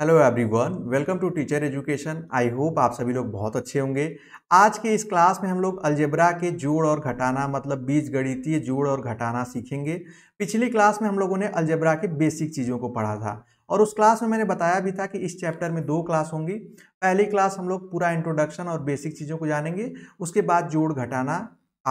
hello everyone welcome to teacher education I hope आप सभी लोग बहुत अच्छे होंगे आज के इस क्लास में हम लोग अलजेब्रा के जोड़ और घटाना मतलब बीज गणितीय जोड़ और घटाना सीखेंगे पिछली क्लास में हम लोगों ने अलजेब्रा के बेसिक चीज़ों को पढ़ा था और उस क्लास में मैंने बताया भी था कि इस चैप्टर में दो क्लास होंगी पहली क्लास हम लोग पूरा इंट्रोडक्शन और बेसिक चीज़ों को जानेंगे उसके बाद जोड़ घटाना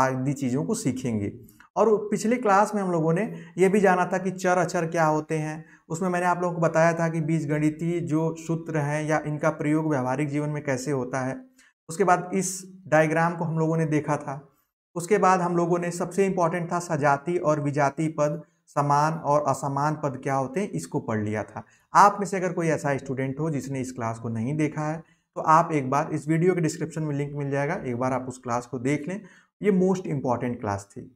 आदि चीज़ों को सीखेंगे और पिछली क्लास में हम लोगों ने ये भी जाना था कि चर अचर क्या होते हैं उसमें मैंने आप लोगों को बताया था कि बीज गणितीय जो सूत्र हैं या इनका प्रयोग व्यावहारिक जीवन में कैसे होता है उसके बाद इस डायग्राम को हम लोगों ने देखा था उसके बाद हम लोगों ने सबसे इम्पॉर्टेंट था सजाति और विजाति पद समान और असमान पद क्या होते हैं इसको पढ़ लिया था आप में से अगर कोई ऐसा स्टूडेंट हो जिसने इस क्लास को नहीं देखा है तो आप एक बार इस वीडियो के डिस्क्रिप्शन में लिंक मिल जाएगा एक बार आप उस क्लास को देख लें ये मोस्ट इम्पॉर्टेंट क्लास थी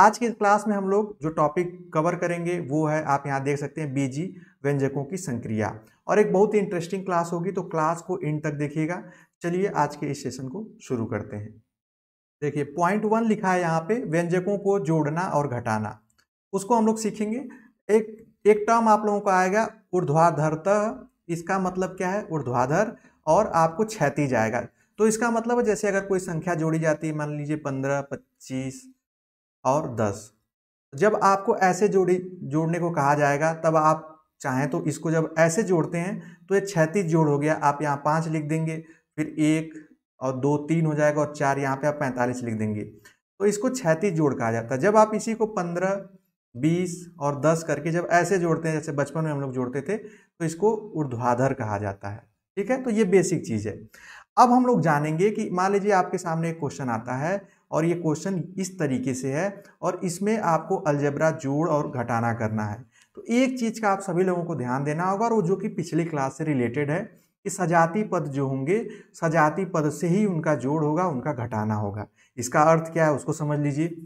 आज की क्लास में हम लोग जो टॉपिक कवर करेंगे वो है आप यहाँ देख सकते हैं बीजी व्यंजकों की संक्रिया और एक बहुत ही इंटरेस्टिंग क्लास होगी तो क्लास को इन तक देखिएगा चलिए आज के इस सेशन को शुरू करते हैं देखिए पॉइंट वन लिखा है यहाँ पे व्यंजकों को जोड़ना और घटाना उसको हम लोग सीखेंगे एक एक टर्म आप लोगों को आएगा ऊर्ध्वाधरता इसका मतलब क्या है ऊर्ध्वाधर और आपको क्षैती जाएगा तो इसका मतलब जैसे अगर कोई संख्या जोड़ी जाती है मान लीजिए पंद्रह पच्चीस और दस जब आपको ऐसे जोड़ी जोड़ने को कहा जाएगा तब आप चाहें तो इसको जब ऐसे जोड़ते हैं तो ये छैतीस जोड़ हो गया आप यहाँ पाँच लिख देंगे फिर एक और दो तीन हो जाएगा और चार यहाँ पे आप पैंतालीस लिख देंगे तो इसको छैतीस जोड़ कहा जाता है जब आप इसी को पंद्रह बीस और दस करके जब ऐसे जोड़ते हैं जैसे बचपन में हम लोग जोड़ते थे तो इसको ऊर्ध्वाधर कहा जाता है ठीक है तो ये बेसिक चीज़ है अब हम लोग जानेंगे कि मान लीजिए आपके सामने एक क्वेश्चन आता है और ये क्वेश्चन इस तरीके से है और इसमें आपको अलजबरा जोड़ और घटाना करना है तो एक चीज़ का आप सभी लोगों को ध्यान देना होगा और वो जो कि पिछली क्लास से रिलेटेड है कि सजाती पद जो होंगे सजाती पद से ही उनका जोड़ होगा उनका घटाना होगा इसका अर्थ क्या है उसको समझ लीजिए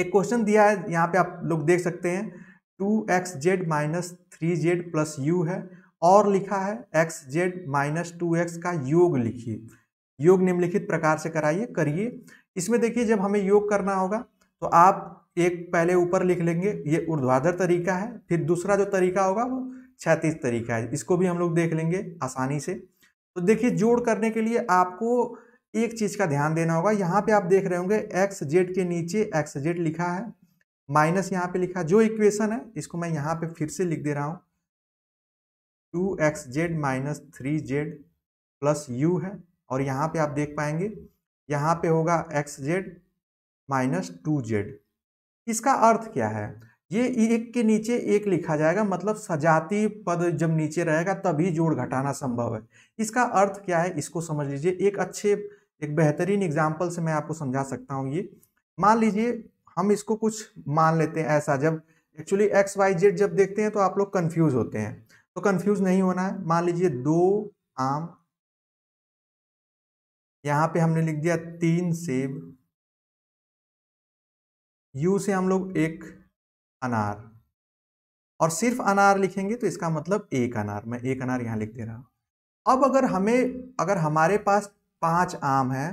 एक क्वेश्चन दिया है यहाँ पे आप लोग देख सकते हैं two x z minus three z plus u है और लिखा है x z minus two x का योग लिखिए योग निम्नलिखित प्रकार से कराइए करिए इसमें देखिए जब हमें योग करना होगा तो आप एक पहले ऊपर लिख लेंगे ये ऊर्ध्वाधर तरीका है फिर दूसरा जो तरीका होगा वो छैतीस तरीका है इसको भी हम लोग देख लेंगे आसानी से तो देखिए जोड़ करने के लिए आपको एक चीज़ का ध्यान देना होगा यहाँ पे आप देख रहे होंगे एक्स जेड के नीचे एक्स जेड लिखा है माइनस यहाँ पे लिखा जो इक्वेशन है इसको मैं यहाँ पे फिर से लिख दे रहा हूँ two x z minus three z plus u है और यहाँ पे आप देख पाएंगे यहाँ पे होगा x z minus two z इसका अर्थ क्या है ये एक के नीचे एक लिखा जाएगा मतलब सजाती पद जब नीचे रहेगा तभी जोड़ घटाना संभव है इसका अर्थ क्या है इसको समझ लीजिए एक अच्छे एक बेहतरीन एग्जाम्पल से मैं आपको समझा सकता हूँ ये मान लीजिए हम इसको कुछ मान लेते हैं ऐसा जब एक्चुअली एक्स वाई जेड जब देखते हैं तो आप लोग कन्फ्यूज़ होते हैं तो कन्फ्यूज़ नहीं होना है मान लीजिए दो आम यहाँ पे हमने लिख दिया तीन सेब यू से हम लोग एक अनार और सिर्फ अनार लिखेंगे तो इसका मतलब एक अनार मैं एक अनार यहाँ लिख दे रहा हूँ अब अगर हमें अगर हमारे पास पांच आम हैं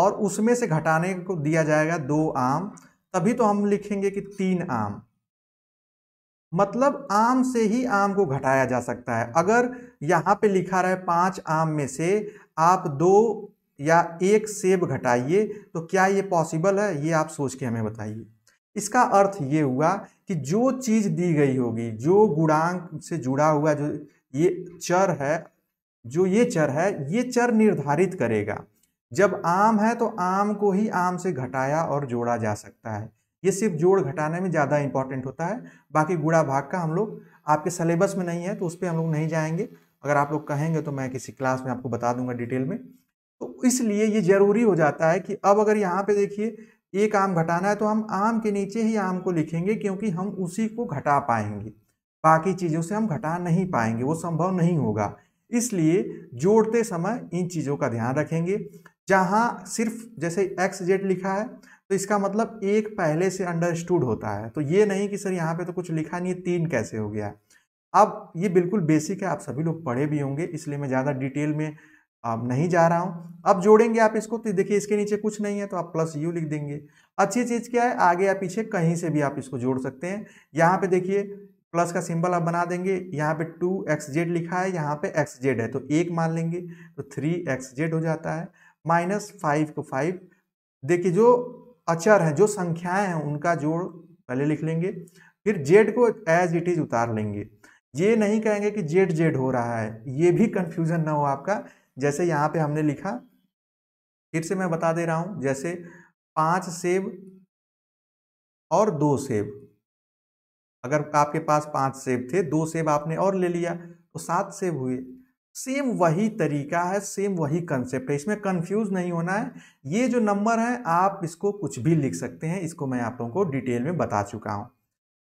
और उसमें से घटाने को दिया जाएगा दो आम तभी तो हम लिखेंगे कि तीन आम मतलब आम से ही आम को घटाया जा सकता है अगर यहाँ पे लिखा रहा है पांच आम में से आप दो या एक सेब घटाइए तो क्या ये पॉसिबल है ये आप सोच के हमें बताइए इसका अर्थ ये हुआ कि जो चीज़ दी गई होगी जो गुणांक से जुड़ा हुआ जो ये चर है जो ये चर है ये चर निर्धारित करेगा जब आम है तो आम को ही आम से घटाया और जोड़ा जा सकता है ये सिर्फ जोड़ घटाने में ज़्यादा इंपॉर्टेंट होता है बाकी गुड़ा भाग का हम लोग आपके सिलेबस में नहीं है तो उस पर हम लोग नहीं जाएंगे अगर आप लोग कहेंगे तो मैं किसी क्लास में आपको बता दूंगा डिटेल में तो इसलिए ये ज़रूरी हो जाता है कि अब अगर यहाँ पे देखिए एक आम घटाना है तो हम आम के नीचे ही आम को लिखेंगे क्योंकि हम उसी को घटा पाएंगे बाकी चीज़ों से हम घटा नहीं पाएंगे वो संभव नहीं होगा इसलिए जोड़ते समय इन चीज़ों का ध्यान रखेंगे जहाँ सिर्फ जैसे एक्स जेड लिखा है तो इसका मतलब एक पहले से अंडरस्टूड होता है तो ये नहीं कि सर यहाँ पे तो कुछ लिखा नहीं है तीन कैसे हो गया अब ये बिल्कुल बेसिक है आप सभी लोग पढ़े भी होंगे इसलिए मैं ज़्यादा डिटेल में अब नहीं जा रहा हूँ अब जोड़ेंगे आप इसको तो देखिए इसके नीचे कुछ नहीं है तो आप प्लस यू लिख देंगे अच्छी चीज़ क्या है आगे या पीछे कहीं से भी आप इसको जोड़ सकते हैं यहाँ पे देखिए प्लस का सिंबल आप बना देंगे यहाँ पे टू एक्स जेड लिखा है यहाँ पे एक्स जेड है तो एक मान लेंगे तो थ्री एक्स जेड हो जाता है माइनस फाइव को फाइव देखिए जो अचर है जो संख्याएं हैं उनका जोड़ पहले लिख लेंगे फिर जेड को एज इट इज़ उतार लेंगे ये नहीं कहेंगे कि जेड जेड हो रहा है ये भी कन्फ्यूज़न ना हो आपका जैसे यहाँ पे हमने लिखा फिर से मैं बता दे रहा हूँ जैसे पाँच सेब और दो सेब अगर आपके पास पाँच सेब थे दो सेब आपने और ले लिया तो सात सेब हुए सेम वही तरीका है सेम वही कंसेप्ट है इसमें कंफ्यूज नहीं होना है ये जो नंबर है आप इसको कुछ भी लिख सकते हैं इसको मैं आप लोगों को डिटेल में बता चुका हूँ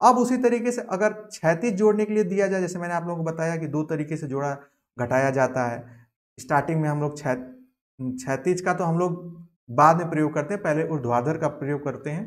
अब उसी तरीके से अगर छैतीस जोड़ने के लिए दिया जाए जैसे मैंने आप लोगों को बताया कि दो तरीके से जोड़ा घटाया जाता है स्टार्टिंग में हम लोग क्षै क्षैतिज का तो हम लोग बाद में प्रयोग करते हैं पहले ऊर्ध्वाधर का प्रयोग करते हैं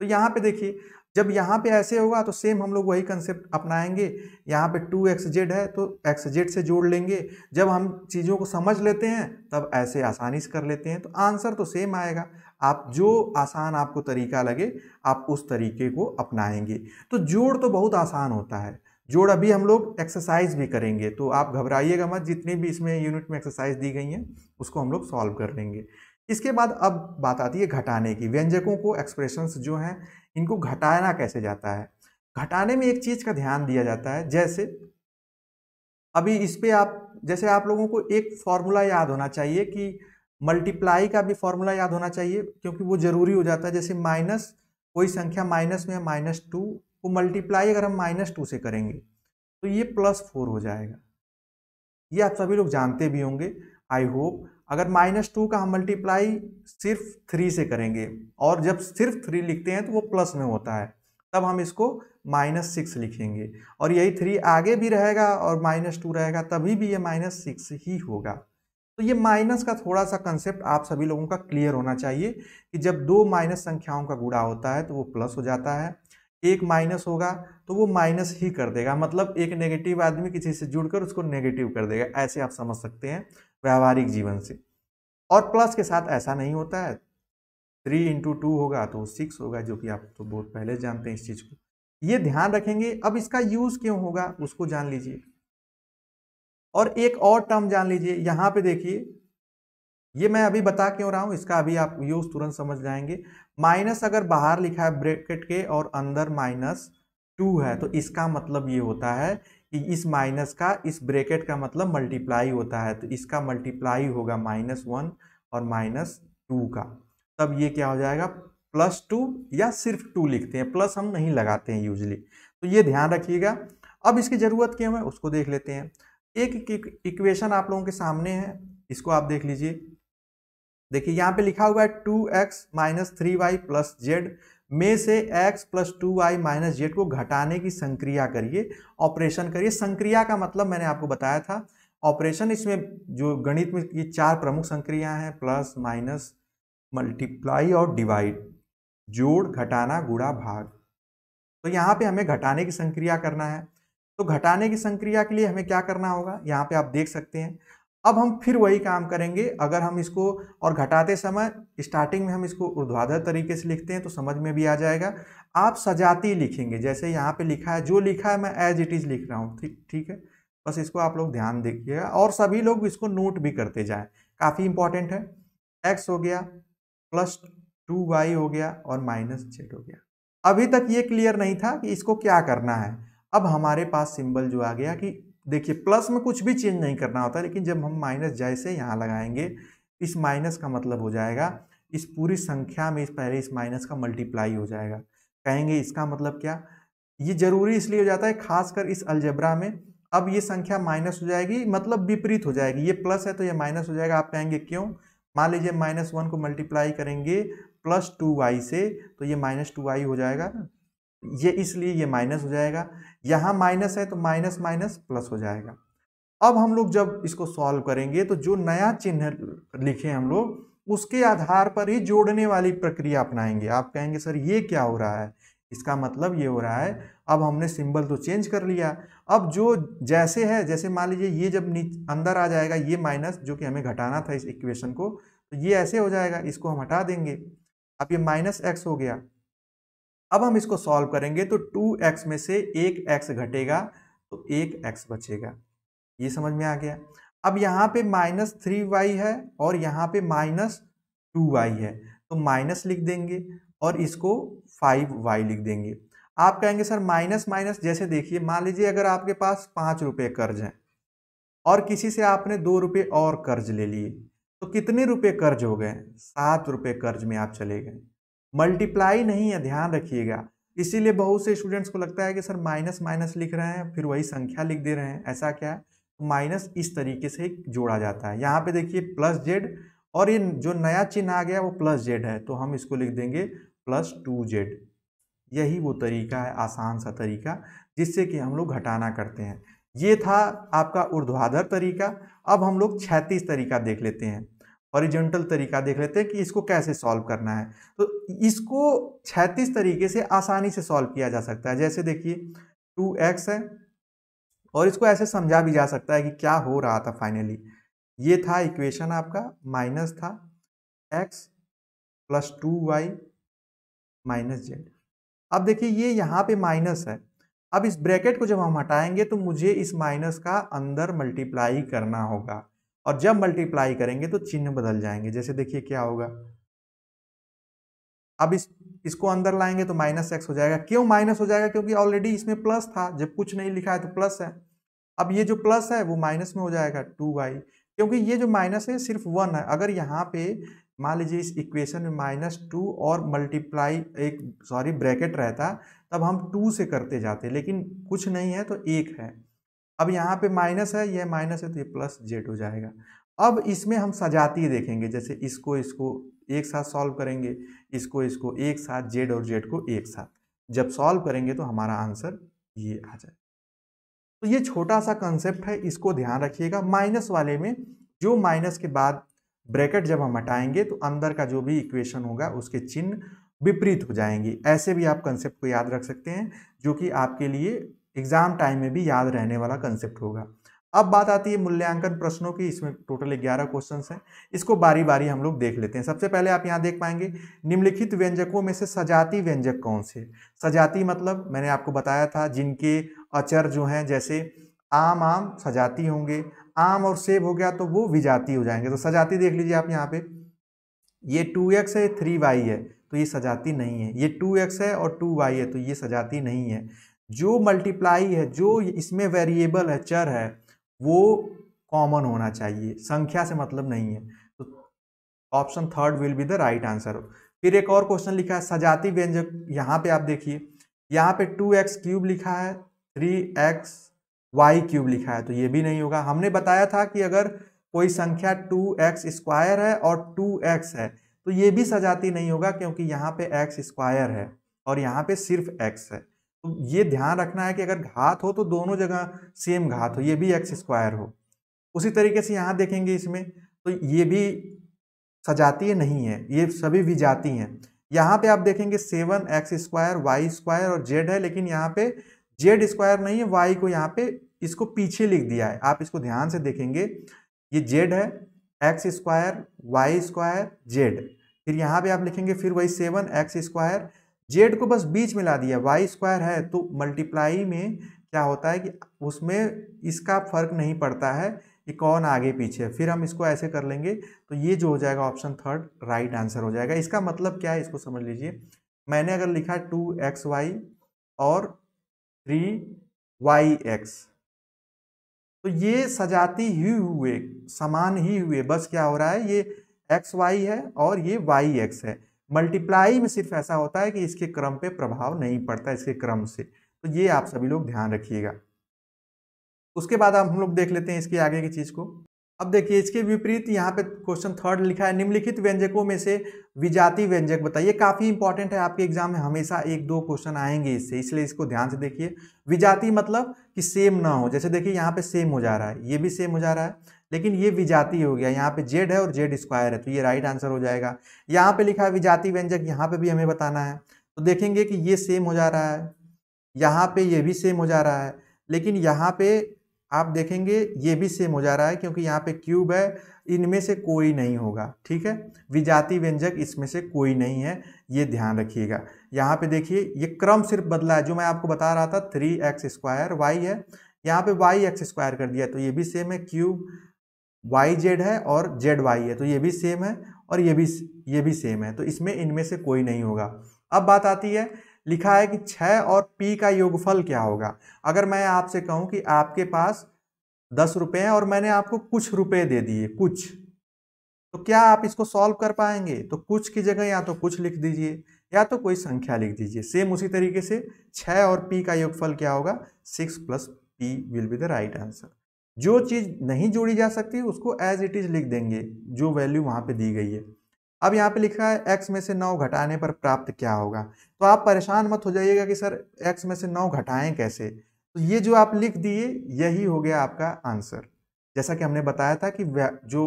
तो यहाँ पे देखिए जब यहाँ पे ऐसे होगा तो सेम हम लोग वही कंसेप्ट अपनाएंगे यहाँ पे टू एक्स जेड है तो एक्स जेड से जोड़ लेंगे जब हम चीज़ों को समझ लेते हैं तब ऐसे आसानी से कर लेते हैं तो आंसर तो सेम आएगा आप जो आसान आपको तरीका लगे आप उस तरीके को अपनाएंगे तो जोड़ तो बहुत आसान होता है जोड़ अभी हम लोग एक्सरसाइज भी करेंगे तो आप घबराइएगा मत जितनी भी इसमें यूनिट में एक्सरसाइज दी गई हैं उसको हम लोग सॉल्व कर लेंगे इसके बाद अब बात आती है घटाने की व्यंजकों को एक्सप्रेशंस जो हैं इनको घटाना कैसे जाता है घटाने में एक चीज़ का ध्यान दिया जाता है जैसे अभी इस पर आप जैसे आप लोगों को एक फार्मूला याद होना चाहिए कि मल्टीप्लाई का भी फार्मूला याद होना चाहिए क्योंकि वो ज़रूरी हो जाता है जैसे माइनस कोई संख्या माइनस में है माइनस टू को मल्टीप्लाई अगर हम माइनस टू से करेंगे तो ये प्लस फोर हो जाएगा ये आप सभी लोग जानते भी होंगे आई होप अगर माइनस टू का हम मल्टीप्लाई सिर्फ थ्री से करेंगे और जब सिर्फ थ्री लिखते हैं तो वो प्लस में होता है तब हम इसको माइनस सिक्स लिखेंगे और यही थ्री आगे भी रहेगा और माइनस टू रहेगा तभी भी ये माइनस सिक्स ही होगा तो ये माइनस का थोड़ा सा कंसेप्ट आप सभी लोगों का क्लियर होना चाहिए कि जब दो माइनस संख्याओं का गुड़ा होता है तो वो प्लस हो जाता है एक माइनस होगा तो वो माइनस ही कर देगा मतलब एक नेगेटिव आदमी किसी से जुड़कर उसको नेगेटिव कर देगा ऐसे आप समझ सकते हैं व्यावहारिक जीवन से और प्लस के साथ ऐसा नहीं होता है थ्री इंटू टू होगा तो सिक्स होगा जो कि आप तो बहुत पहले जानते हैं इस चीज़ को ये ध्यान रखेंगे अब इसका यूज़ क्यों होगा उसको जान लीजिए और एक और टर्म जान लीजिए यहाँ पे देखिए ये मैं अभी बता क्यों रहा हूँ इसका अभी आप यूज तुरंत समझ जाएंगे माइनस अगर बाहर लिखा है ब्रैकेट के और अंदर माइनस टू है तो इसका मतलब ये होता है कि इस माइनस का इस ब्रैकेट का मतलब मल्टीप्लाई होता है तो इसका मल्टीप्लाई होगा माइनस वन और माइनस टू का तब ये क्या हो जाएगा प्लस टू या सिर्फ टू लिखते हैं प्लस हम नहीं लगाते हैं यूजली तो ये ध्यान रखिएगा अब इसकी ज़रूरत क्यों है उसको देख लेते हैं एक इक्वेशन आप लोगों के सामने है इसको आप देख लीजिए देखिए यहाँ पे लिखा हुआ है two x minus three y plus z में से x plus two y minus z को घटाने की संक्रिया करिए ऑपरेशन करिए संक्रिया का मतलब मैंने आपको बताया था ऑपरेशन इसमें जो गणित में ये चार प्रमुख संक्रिया हैं प्लस माइनस मल्टीप्लाई और डिवाइड जोड़ घटाना गुड़ा भाग तो यहाँ पे हमें घटाने की संक्रिया करना है तो घटाने की संक्रिया के लिए हमें क्या करना होगा यहाँ पे आप देख सकते हैं अब हम फिर वही काम करेंगे अगर हम इसको और घटाते समय स्टार्टिंग में हम इसको ऊर्ध्वाधर तरीके से लिखते हैं तो समझ में भी आ जाएगा आप सजाती लिखेंगे जैसे यहाँ पे लिखा है जो लिखा है मैं एज इट इज़ लिख रहा हूँ ठीक ठीक है बस इसको आप लोग ध्यान देखिएगा और सभी लोग इसको नोट भी करते जाएँ काफ़ी इंपॉर्टेंट है एक्स हो गया प्लस टू वाई हो गया और माइनस जेड हो गया अभी तक ये क्लियर नहीं था कि इसको क्या करना है अब हमारे पास सिंबल जो आ गया कि देखिए प्लस में कुछ भी चेंज नहीं करना होता लेकिन जब हम माइनस जैसे यहाँ लगाएंगे इस माइनस का मतलब हो जाएगा इस पूरी संख्या में इस पहले इस माइनस का मल्टीप्लाई हो जाएगा कहेंगे इसका मतलब क्या ये जरूरी इसलिए हो जाता है खासकर इस अलजबरा में अब ये संख्या माइनस हो जाएगी मतलब विपरीत हो जाएगी ये प्लस है तो ये माइनस हो जाएगा आप कहेंगे क्यों मान लीजिए माइनस वन को मल्टीप्लाई करेंगे प्लस टू वाई से तो ये माइनस टू वाई हो जाएगा ना ये इसलिए ये माइनस हो जाएगा यहाँ माइनस है तो माइनस माइनस प्लस हो जाएगा अब हम लोग जब इसको सॉल्व करेंगे तो जो नया चिन्ह लिखे हम लोग उसके आधार पर ही जोड़ने वाली प्रक्रिया अपनाएंगे आप कहेंगे सर ये क्या हो रहा है इसका मतलब ये हो रहा है अब हमने सिंबल तो चेंज कर लिया अब जो जैसे है जैसे मान लीजिए ये जब अंदर आ जाएगा ये माइनस जो कि हमें घटाना था इस इक्वेशन को तो ये ऐसे हो जाएगा इसको हम हटा देंगे अब ये माइनस एक्स हो गया अब हम इसको सॉल्व करेंगे तो टू एक्स में से एक एक्स घटेगा तो एक एक्स बचेगा ये समझ में आ गया अब यहाँ पे माइनस थ्री वाई है और यहाँ पे माइनस टू वाई है तो माइनस लिख देंगे और इसको फाइव वाई लिख देंगे आप कहेंगे सर माइनस माइनस जैसे देखिए मान लीजिए अगर आपके पास पाँच रुपये कर्ज हैं और किसी से आपने दो रुपये और कर्ज ले लिए तो कितने रुपये कर्ज हो गए सात रुपये कर्ज में आप चले गए मल्टीप्लाई नहीं है ध्यान रखिएगा इसीलिए बहुत से स्टूडेंट्स को लगता है कि सर माइनस माइनस लिख रहे हैं फिर वही संख्या लिख दे रहे हैं ऐसा क्या है तो माइनस इस तरीके से जोड़ा जाता है यहाँ पे देखिए प्लस जेड और ये जो नया चिन्ह आ गया वो प्लस जेड है तो हम इसको लिख देंगे प्लस टू जेड यही वो तरीका है आसान सा तरीका जिससे कि हम लोग घटाना करते हैं ये था आपका ऊर्ध्वाधर तरीका अब हम लोग छैतीस तरीका देख लेते हैं हॉरिजेंटल तरीका देख लेते हैं कि इसको कैसे सॉल्व करना है तो इसको छैतीस तरीके से आसानी से सॉल्व किया जा सकता है जैसे देखिए टू एक्स है और इसको ऐसे समझा भी जा सकता है कि क्या हो रहा था फाइनली ये था इक्वेशन आपका माइनस था x plus two y minus z अब देखिए ये यहाँ पे माइनस है अब इस ब्रैकेट को जब हम हटाएंगे तो मुझे इस माइनस का अंदर मल्टीप्लाई करना होगा और जब मल्टीप्लाई करेंगे तो चिन्ह बदल जाएंगे जैसे देखिए क्या होगा अब इस इसको अंदर लाएंगे तो माइनस एक्स हो जाएगा क्यों माइनस हो जाएगा क्योंकि ऑलरेडी इसमें प्लस था जब कुछ नहीं लिखा है तो प्लस है अब ये जो प्लस है वो माइनस में हो जाएगा टू वाई क्योंकि ये जो माइनस है सिर्फ वन है अगर यहाँ पे मान लीजिए इस इक्वेशन में माइनस टू और मल्टीप्लाई एक सॉरी ब्रैकेट रहता तब हम टू से करते जाते लेकिन कुछ नहीं है तो एक है अब यहाँ पे माइनस है ये माइनस है तो ये प्लस जेड हो जाएगा अब इसमें हम सजाती देखेंगे जैसे इसको इसको एक साथ सॉल्व करेंगे इसको इसको एक साथ जेड और जेड को एक साथ जब सॉल्व करेंगे तो हमारा आंसर ये आ जाए तो ये छोटा सा कंसेप्ट है इसको ध्यान रखिएगा माइनस वाले में जो माइनस के बाद ब्रैकेट जब हम हटाएंगे तो अंदर का जो भी इक्वेशन होगा उसके चिन्ह विपरीत हो जाएंगे ऐसे भी आप कंसेप्ट को याद रख सकते हैं जो कि आपके लिए एग्ज़ाम टाइम में भी याद रहने वाला कंसेप्ट होगा अब बात आती है मूल्यांकन प्रश्नों की इसमें टोटल ग्यारह क्वेश्चंस हैं इसको बारी बारी हम लोग देख लेते हैं सबसे पहले आप यहाँ देख पाएंगे निम्नलिखित व्यंजकों में से सजाती व्यंजक कौन से सजाती मतलब मैंने आपको बताया था जिनके अचर जो हैं जैसे आम आम सजाती होंगे आम और सेब हो गया तो वो विजाती हो जाएंगे तो सजाती देख लीजिए आप यहाँ पे ये टू एक्स है थ्री वाई है तो ये सजाती नहीं है ये टू एक्स है और टू वाई है तो ये सजाती नहीं है जो मल्टीप्लाई है जो इसमें वेरिएबल है चर है वो कॉमन होना चाहिए संख्या से मतलब नहीं है तो option third will be the right answer फिर एक और क्वेश्चन लिखा है सजाती व्यंजक यहाँ पे आप देखिए यहाँ पे टू एक्स क्यूब लिखा है थ्री एक्स वाई क्यूब लिखा है तो ये भी नहीं होगा हमने बताया था कि अगर कोई संख्या टू एक्स स्क्वायर है और टू एक्स है तो ये भी सजाती नहीं होगा क्योंकि यहाँ पे एक्स स्क्वायर है और यहाँ पे सिर्फ एक्स है तो ये ध्यान रखना है कि अगर घात हो तो दोनों जगह सेम घात हो ये भी एक्स स्क्वायर हो उसी तरीके से यहाँ देखेंगे इसमें तो ये भी सजातीय नहीं है ये सभी विजाती हैं यहाँ पे आप देखेंगे seven x square y square और जेड है लेकिन यहाँ पे जेड स्क्वायर नहीं है वाई को यहाँ पे इसको पीछे लिख दिया है आप इसको ध्यान से देखेंगे ये जेड है x square y square z फिर यहाँ पे आप लिखेंगे फिर वही सेवन एक्स स्क्वायर जेड को बस बीच में ला दिया वाई स्क्वायर है तो मल्टीप्लाई में क्या होता है कि उसमें इसका फर्क नहीं पड़ता है कि कौन आगे पीछे फिर हम इसको ऐसे कर लेंगे तो ये जो हो जाएगा ऑप्शन थर्ड राइट आंसर हो जाएगा इसका मतलब क्या है इसको समझ लीजिए मैंने अगर लिखा टू एक्स वाई और थ्री वाई एक्स तो ये सजाती ही हुए समान ही हुए बस क्या हो रहा है ये एक्स वाई है और ये वाई एक्स है मल्टीप्लाई में सिर्फ ऐसा होता है कि इसके क्रम पे प्रभाव नहीं पड़ता इसके क्रम से तो ये आप सभी लोग ध्यान रखिएगा उसके बाद आप हम लोग देख लेते हैं इसके आगे की चीज़ को अब देखिए इसके विपरीत यहाँ पे क्वेश्चन थर्ड लिखा है निम्नलिखित व्यंजकों में से विजाति व्यंजक बताइए काफ़ी इंपॉर्टेंट है आपके एग्जाम में हमेशा एक दो क्वेश्चन आएंगे इससे इसलिए इसको ध्यान से देखिए विजाति मतलब कि सेम ना हो जैसे देखिए यहाँ पे सेम हो जा रहा है ये भी सेम हो जा रहा है लेकिन ये विजाति हो गया यहाँ पे जेड है और जेड स्क्वायर है तो ये राइट आंसर हो जाएगा यहाँ पे लिखा है विजाति व्यंजक यहाँ पे भी हमें बताना है तो देखेंगे कि ये सेम हो जा रहा है यहाँ पे ये भी सेम हो जा रहा है लेकिन यहाँ पे आप देखेंगे ये भी सेम हो जा रहा है क्योंकि यहाँ पे क्यूब है इनमें से कोई नहीं होगा ठीक है विजाति व्यंजक इसमें से कोई नहीं है ये ध्यान रखिएगा यहाँ पे देखिए ये क्रम सिर्फ बदला है जो मैं आपको बता रहा था थ्री एक्स स्क्वायर वाई है यहाँ पे वाई एक्स स्क्वायर कर दिया तो ये भी सेम है क्यूब वाई जेड है और जेड वाई है तो ये भी सेम है और ये भी ये भी सेम है तो इसमें इनमें से कोई नहीं होगा अब बात आती है लिखा है कि छः और पी का योगफल क्या होगा अगर मैं आपसे कहूँ कि आपके पास दस रुपये हैं और मैंने आपको कुछ रुपये दे दिए कुछ तो क्या आप इसको सॉल्व कर पाएंगे तो कुछ की जगह या तो कुछ लिख दीजिए या तो कोई संख्या लिख दीजिए सेम उसी तरीके से छः और पी का योगफल क्या होगा six plus p will be the right answer जो चीज़ नहीं जोड़ी जा सकती उसको एज इट इज़ लिख देंगे जो वैल्यू वहाँ पे दी गई है अब यहाँ पे लिखा है एक्स में से नौ घटाने पर प्राप्त क्या होगा तो आप परेशान मत हो जाइएगा कि सर एक्स में से नौ घटाएं कैसे तो ये जो आप लिख दिए यही हो गया आपका आंसर जैसा कि हमने बताया था कि जो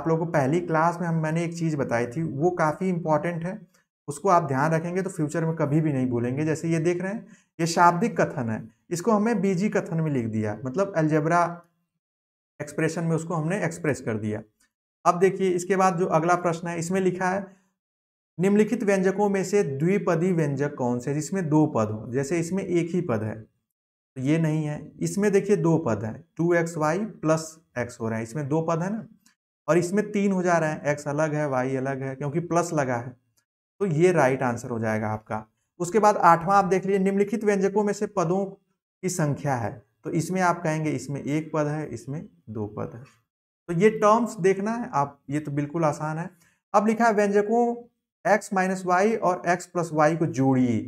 आप लोगों को पहली क्लास में हम मैंने एक चीज़ बताई थी वो काफ़ी इंपॉर्टेंट है उसको आप ध्यान रखेंगे तो फ्यूचर में कभी भी नहीं भूलेंगे जैसे ये देख रहे हैं ये शाब्दिक कथन है इसको हमें बीजी कथन में लिख दिया मतलब अलजबरा एक्सप्रेशन में उसको हमने एक्सप्रेस कर दिया अब देखिए इसके बाद जो अगला प्रश्न है इसमें लिखा है निम्नलिखित व्यंजकों में से द्विपदी व्यंजक कौन से जिसमें दो पद हो जैसे इसमें एक ही पद है तो ये नहीं है इसमें देखिए दो पद है two x y plus x हो रहा है इसमें दो पद है ना और इसमें तीन हो जा रहे हैं एक्स अलग है वाई अलग है क्योंकि प्लस लगा है तो ये राइट आंसर हो जाएगा आपका उसके बाद आठवां आप देख लीजिए निम्नलिखित व्यंजकों में से पदों की संख्या है तो इसमें आप कहेंगे इसमें एक पद है इसमें दो पद है तो ये टर्म्स देखना है आप ये तो बिल्कुल आसान है अब लिखा है व्यंजकों एक्स माइनस वाई और एक्स प्लस वाई को जोड़िए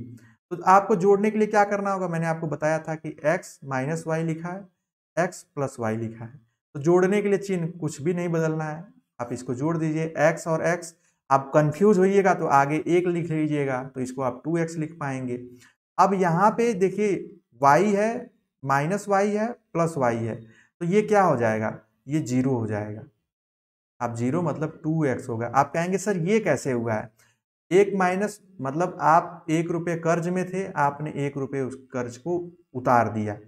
तो आपको जोड़ने के लिए क्या करना होगा मैंने आपको बताया था कि एक्स माइनस वाई लिखा है एक्स प्लस वाई लिखा है तो जोड़ने के लिए चिन्ह कुछ भी नहीं बदलना है आप इसको जोड़ दीजिए एक्स और एक्स आप कंफ्यूज होइएगा तो आगे एक लिख लीजिएगा तो इसको आप टू एक्स लिख पाएंगे अब यहाँ पे देखिए वाई है माइनस वाई है प्लस वाई है तो ये क्या हो जाएगा ये जीरो हो जाएगा आप जीरो मतलब टू एक्स होगा आप कहेंगे सर ये कैसे हुआ है एक माइनस मतलब आप एक रुपये कर्ज में थे आपने एक रुपये उस कर्ज को उतार दिया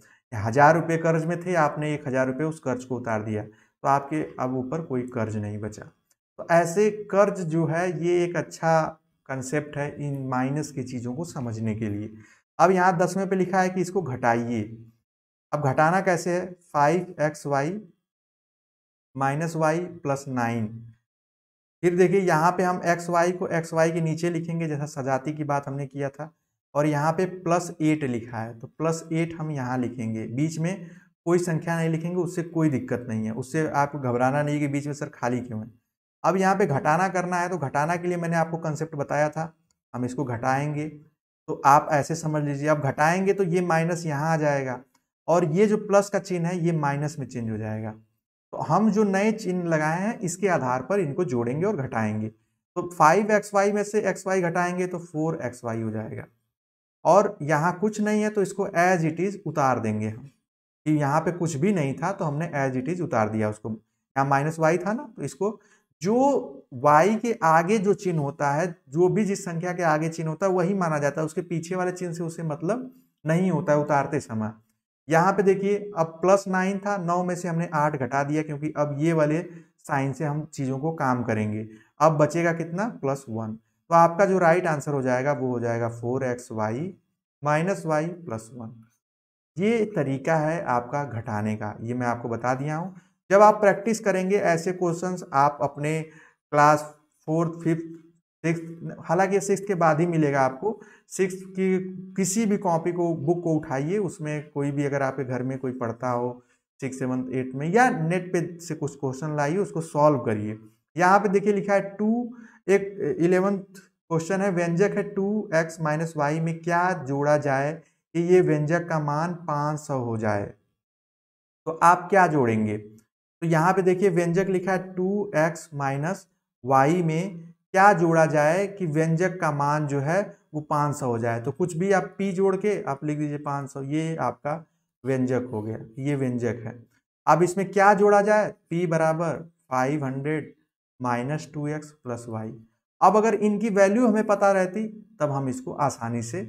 हज़ार रुपये कर्ज में थे आपने एक हज़ार रुपये उस कर्ज को उतार दिया तो आपके अब ऊपर कोई कर्ज नहीं बचा तो ऐसे कर्ज जो है ये एक अच्छा कंसेप्ट है इन माइनस की चीज़ों को समझने के लिए अब यहाँ दसवें पे लिखा है कि इसको घटाइए अब घटाना कैसे है five x y minus y plus nine फिर देखिए यहाँ पे हम एक्स वाई को एक्स वाई के नीचे लिखेंगे जैसा सजाती की बात हमने किया था और यहाँ पे प्लस एट लिखा है तो प्लस एट हम यहाँ लिखेंगे बीच में कोई संख्या नहीं लिखेंगे उससे कोई दिक्कत नहीं है उससे आपको घबराना नहीं कि बीच में सर खाली क्यों है अब यहाँ पे घटाना करना है तो घटाना के लिए मैंने आपको कंसेप्ट बताया था हम इसको घटाएंगे तो आप ऐसे समझ लीजिए अब घटाएंगे तो ये माइनस यहाँ आ जाएगा और ये जो प्लस का चिन्ह है ये माइनस में चेंज हो जाएगा तो हम जो नए चिन्ह लगाए हैं इसके आधार पर इनको जोड़ेंगे और घटाएंगे तो फाइव एक्स वाई में से एक्स वाई घटाएंगे तो फोर एक्स वाई हो जाएगा और यहाँ कुछ नहीं है तो इसको एज इट इज़ उतार देंगे हम कि यहाँ पे कुछ भी नहीं था तो हमने एज इट इज़ उतार दिया उसको यहाँ माइनस वाई था ना तो इसको जो वाई के आगे जो चिन्ह होता है जो भी जिस संख्या के आगे चिन्ह होता है वही माना जाता है उसके पीछे वाले चिन्ह से उसे मतलब नहीं होता है उतारते समय यहाँ पे देखिए अब प्लस नाइन था नौ में से हमने आठ घटा दिया क्योंकि अब ये वाले साइन से हम चीज़ों को काम करेंगे अब बचेगा कितना प्लस वन तो आपका जो राइट आंसर हो जाएगा वो हो जाएगा four x y minus y plus one ये तरीका है आपका घटाने का ये मैं आपको बता दिया हूँ जब आप प्रैक्टिस करेंगे ऐसे क्वेश्चन आप अपने क्लास फोर्थ फिफ्थ सिक्स हालांकि ये सिक्स के बाद ही मिलेगा आपको सिक्स की किसी भी कॉपी को बुक को उठाइए उसमें कोई भी अगर आपके घर में कोई पढ़ता हो सिक्स सेवन एट में या नेट पे से कुछ क्वेश्चन लाइए उसको सॉल्व करिए यहाँ पे देखिए लिखा है टू एक इलेवंथ क्वेश्चन है व्यंजक है टू एक्स माइनस वाई में क्या जोड़ा जाए कि ये व्यंजक का मान पाँच सौ हो जाए तो आप क्या जोड़ेंगे तो यहाँ पे देखिए व्यंजक लिखा है टू एक्स माइनस वाई में क्या जोड़ा जाए कि व्यंजक का मान जो है वो पाँच सौ हो जाए तो कुछ भी आप पी जोड़ के आप लिख दीजिए पाँच सौ ये आपका व्यंजक हो गया ये व्यंजक है अब इसमें क्या जोड़ा जाए पी बराबर five hundred minus two x plus y अब अगर इनकी वैल्यू हमें पता रहती तब हम इसको आसानी से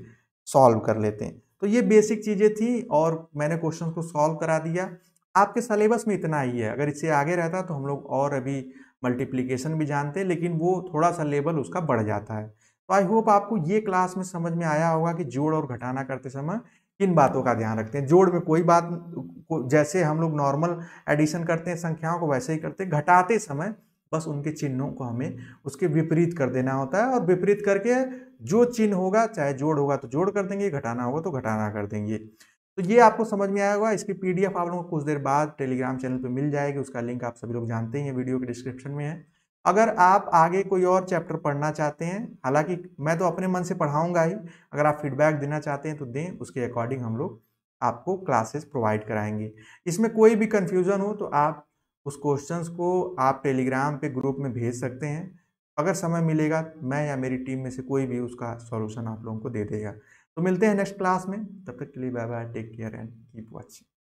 सॉल्व कर लेते हैं तो ये बेसिक चीज़ें थी और मैंने क्वेश्चन को सॉल्व करा दिया आपके सलेबस में इतना ही है अगर इससे आगे रहता तो हम लोग और अभी मल्टीप्लीकेशन भी जानते हैं लेकिन वो थोड़ा सा लेवल उसका बढ़ जाता है तो आई होप आपको ये क्लास में समझ में आया होगा कि जोड़ और घटाना करते समय किन बातों का ध्यान रखते हैं जोड़ में कोई बात को जैसे हम लोग नॉर्मल एडिशन करते हैं संख्याओं को वैसे ही करते हैं घटाते समय बस उनके चिन्हों को हमें उसके विपरीत कर देना होता है और विपरीत करके जो चिन्ह होगा चाहे जोड़ होगा तो जोड़ कर देंगे घटाना होगा तो घटाना कर देंगे तो ये आपको समझ में आया होगा इसकी पीडीएफ आप लोगों को कुछ देर बाद टेलीग्राम चैनल पे मिल जाएगी उसका लिंक आप सभी लोग जानते हैं वीडियो के डिस्क्रिप्शन में है अगर आप आगे कोई और चैप्टर पढ़ना चाहते हैं हालांकि मैं तो अपने मन से पढ़ाऊंगा ही अगर आप फीडबैक देना चाहते हैं तो दें उसके अकॉर्डिंग हम लोग आपको क्लासेस प्रोवाइड कराएंगे इसमें कोई भी कन्फ्यूज़न हो तो आप उस क्वेश्चन को आप टेलीग्राम पे ग्रुप में भेज सकते हैं अगर समय मिलेगा मैं या मेरी टीम में से कोई भी उसका सॉल्यूशन आप लोगों को दे देगा तो मिलते हैं नेक्स्ट क्लास में तब तक के लिए bye bye take care and keep watching